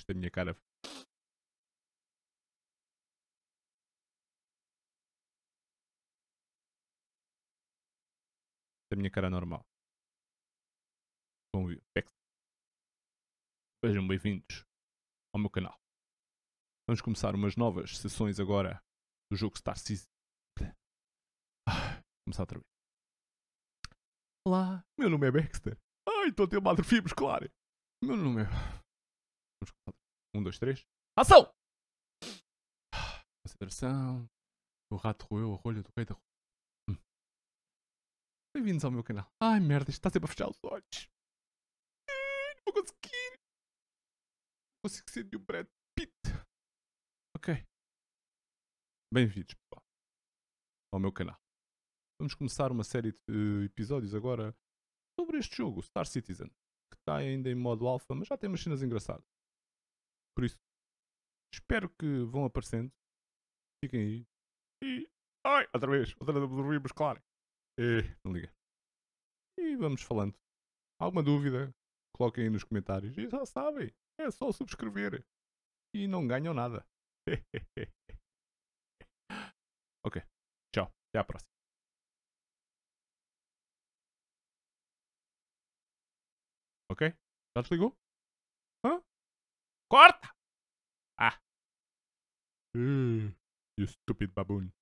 esta é a minha cara. esta a minha cara normal. É Sejam bem-vindos ao meu canal. Vamos começar umas novas sessões agora do jogo Star Citizen. Ah, começar outra vez. Olá, meu nome é Baxter. Ai, estou a ter madre fibros, claro. Meu nome é. Vamos começar. Um, dois, três. Ação! Consideração. O rato roeu a rolha do rei da rua. Hum. Bem-vindos ao meu canal. Ai merda, isto está sempre a fechar os olhos. Não vou conseguir. Não consigo ser de um Brad Pitt. Ok. Bem-vindos, pessoal, ao meu canal. Vamos começar uma série de episódios agora sobre este jogo, Star Citizen, que está ainda em modo alfa, mas já tem umas cenas engraçadas. Por isso, espero que vão aparecendo. Fiquem aí. E. Ai! Outra vez! Outra vez dormimos, claro! E, não liga. E vamos falando. Alguma dúvida? Coloquem aí nos comentários. E já sabem, é só subscrever. E não ganham nada. ok. Tchau. Até à próxima. Ok? Já desligou? Corta! Ah. Hum, stupid baboon.